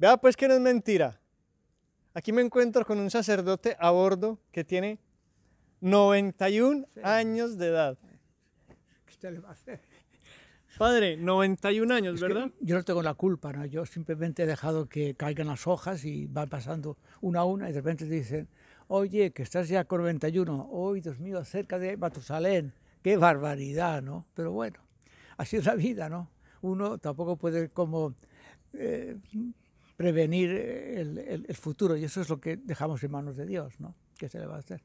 Vea pues que no es mentira. Aquí me encuentro con un sacerdote a bordo que tiene 91 años de edad. ¿Qué le va a hacer? Padre, 91 años, ¿verdad? Yo no tengo la culpa, ¿no? Yo simplemente he dejado que caigan las hojas y van pasando una a una y de repente dicen, oye, que estás ya con 91, hoy, Dios mío, cerca de Matusalén, qué barbaridad, ¿no? Pero bueno, así es la vida, ¿no? Uno tampoco puede como eh, prevenir eh, el, el, futuro y eso es lo que dejamos en manos de Dios, ¿no? ¿Qué se le va a hacer?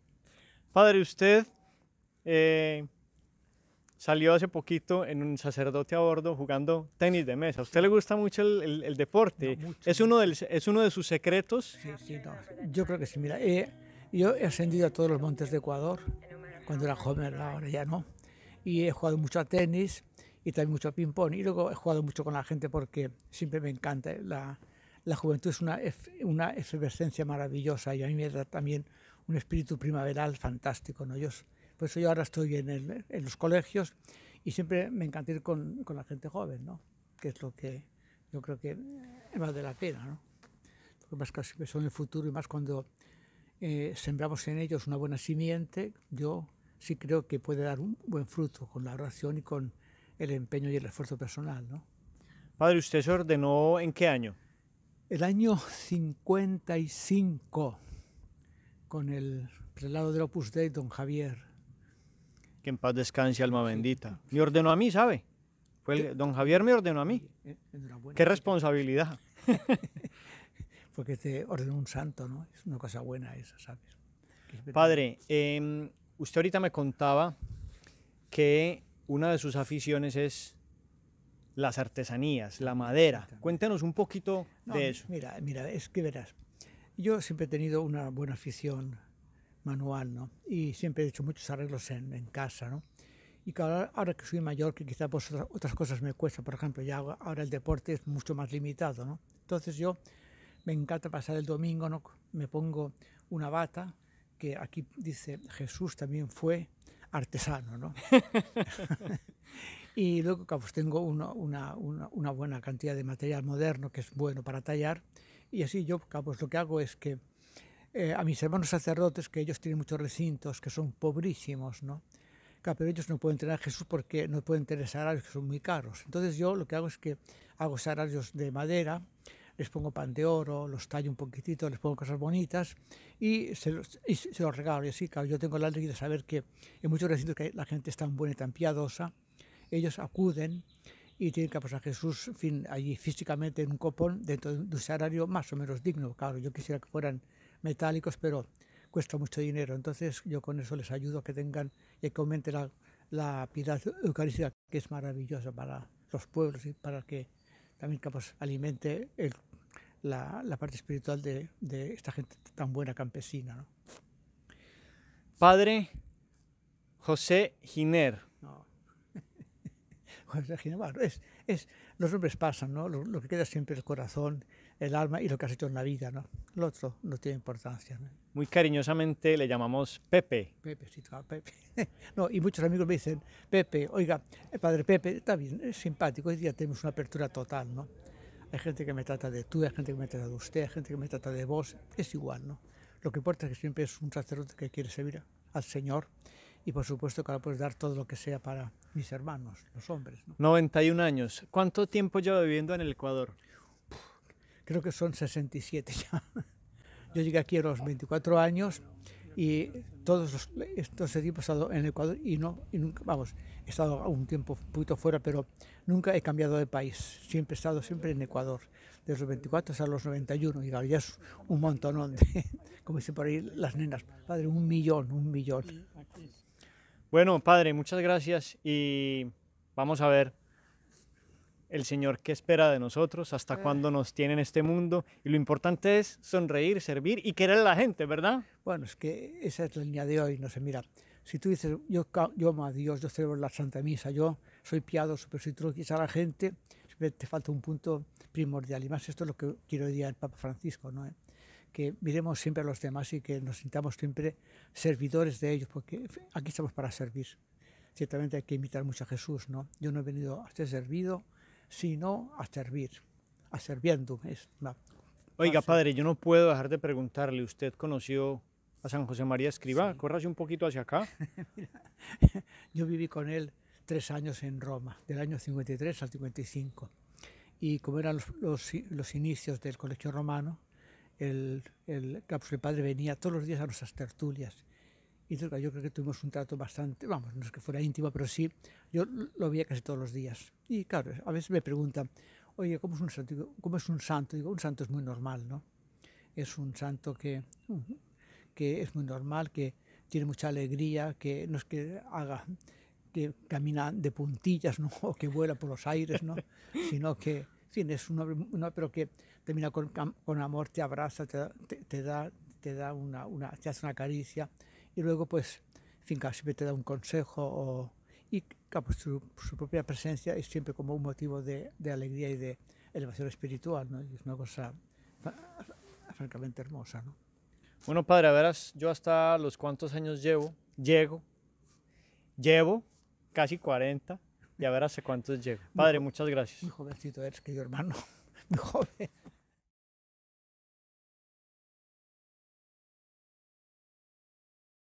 Padre, usted eh, salió hace poquito en un sacerdote a bordo jugando tenis de mesa. ¿A usted le gusta mucho el, deporte? ¿Es, uno ¿Es uno de sus secretos? Sí, sí, Yo creo que sí. Mira, eh, yo he ascendido a todos los montes de Ecuador cuando era joven, ahora ya no. Y he jugado mucho a tenis y también mucho a ping-pong. Y luego he jugado mucho con la gente porque siempre me encanta la, la juventud es una, una efervescencia maravillosa y a mí me da también un espíritu primaveral fantástico. ¿no? Yo, por eso yo ahora estoy en, los colegios y siempre me encanta ir con, la gente joven, ¿no? que es lo que yo creo que es más de la pena. ¿no? más que son el futuro y más cuando eh, sembramos en ellos una buena simiente, yo sí creo que puede dar un buen fruto con la oración y con el empeño y el esfuerzo personal. ¿no? Padre, ¿usted se ordenó en qué año? El año 55, con el prelado del Opus Dei, don Javier. Que en paz descanse, alma bendita. Me ordenó a mí, ¿sabe? Fue don Javier me ordenó a mí. Eh, Qué responsabilidad. Porque te ordenó un santo, ¿no? Es una cosa buena esa, ¿sabes? Padre, em, usted ahorita me contaba que una de sus aficiones es las artesanías, la madera. Cuéntanos un poquito de eso. Mira, mira, es que verás, yo siempre he tenido una buena afición manual, ¿no? Y siempre he hecho muchos arreglos en, casa, Y ahora, que soy mayor, que quizás pues otras cosas me cuesta, por ejemplo, ya ahora el deporte es mucho más limitado, Entonces yo me encanta pasar el domingo, Me pongo una bata que aquí dice Jesús también fue artesano, ¿no? y luego pues, tengo una, buena cantidad de material moderno que es bueno para tallar y así yo pues, lo que hago es que eh, a mis hermanos sacerdotes, que ellos tienen muchos recintos, que son pobrísimos, ¿no? pero ellos no pueden tener a Jesús porque no pueden tener salarios que son muy caros. Entonces yo lo que hago es que hago salarios de madera, les pongo pan de oro, los tallo un poquitito, les pongo cosas bonitas y se los, regalo. Y así, claro, yo tengo la alegría de saber que en muchos recintos que la gente es tan buena y tan piadosa, ellos acuden y tienen que pasar a Jesús, en fin, allí físicamente en un copón dentro de un salario más o menos digno. Claro, yo quisiera que fueran metálicos, pero cuesta mucho dinero. Entonces yo con eso les ayudo a que tengan y que aumente la, la piedad eucarística, que es maravillosa para los pueblos y para que también que pues, alimente la, parte espiritual de, esta gente tan buena campesina. Padre José Giner es, los hombres pasan, ¿no? Lo, que queda siempre es el corazón, el alma y lo que has hecho en la vida, ¿no? Lo otro no tiene importancia. Muy cariñosamente le llamamos Pepe. Pepe, sí, Pepe. No, y muchos amigos me dicen, Pepe, oiga, el eh, padre Pepe, está bien, es simpático, hoy día tenemos una apertura total, ¿no? Hay gente que me trata de tú, hay gente que me trata de usted, hay gente que me trata de vos, es igual, ¿no? Lo que importa es que siempre es un sacerdote que quiere servir al Señor y por supuesto que ahora puedes dar todo lo que sea para mis hermanos, los hombres. 91 años. ¿Cuánto tiempo lleva viviendo en el Ecuador? Creo que son 67 ya. Yo llegué aquí a los 24 años y todos los, estos he pasado en el Ecuador y no, y nunca, vamos, he estado un tiempo un poquito fuera, pero nunca he cambiado de país. Siempre he estado siempre en Ecuador, desde los 24 hasta los 91. Y ya es un montón de, como dicen por ahí las nenas, padre, un millón, un millón. Bueno, padre, muchas gracias y vamos a ver el Señor qué espera de nosotros, hasta cuándo nos tiene en este mundo. Y lo importante es sonreír, servir y querer a la gente, ¿verdad? Bueno, es que esa es la línea de hoy, no sé, mira, si tú dices, yo, yo amo a Dios, yo celebro la Santa Misa, yo soy piadoso, pero si tú lo a la gente, te falta un punto primordial. Y más esto es lo que quiero decir al Papa Francisco, ¿no? que miremos siempre a los demás y que nos sintamos siempre servidores de ellos, porque aquí estamos para servir. Ciertamente hay que imitar mucho a Jesús, ¿no? Yo no he venido a ser servido, sino a servir, a serviendo. Es Oiga, padre, yo no puedo dejar de preguntarle, ¿usted conoció a San José María Escriba? Sí. un poquito hacia acá. yo viví con él tres años en Roma, del año 53 al 55. Y como eran los inicios del colegio romano, el, el Capsule Padre venía todos los días a nuestras tertulias. Y yo creo que tuvimos un trato bastante, vamos, no es que fuera íntimo, pero sí, yo lo veía casi todos los días. Y claro, a veces me preguntan, oye, ¿cómo es un santo? Digo, ¿Cómo es un santo? Digo, un santo es muy normal, ¿no? Es un santo que, que es muy normal, que tiene mucha alegría, que no es que haga, que camina de puntillas, ¿no? O que vuela por los aires, ¿no? Sino que es un hombre, pero que termina con, con, amor, te abraza, te, te, da, te da una, una, te hace una caricia y luego pues, en fin, casi te da un consejo y pues, su, propia presencia es siempre como un motivo de, alegría y de elevación espiritual, ¿no? es una cosa francamente hermosa, ¿no? Bueno, padre, a verás, yo hasta los cuántos años llevo, llego, llevo casi 40, y a ver hace cuántos llego. Padre, muchas gracias. Mi jovencito eres, querido hermano. Mi joven.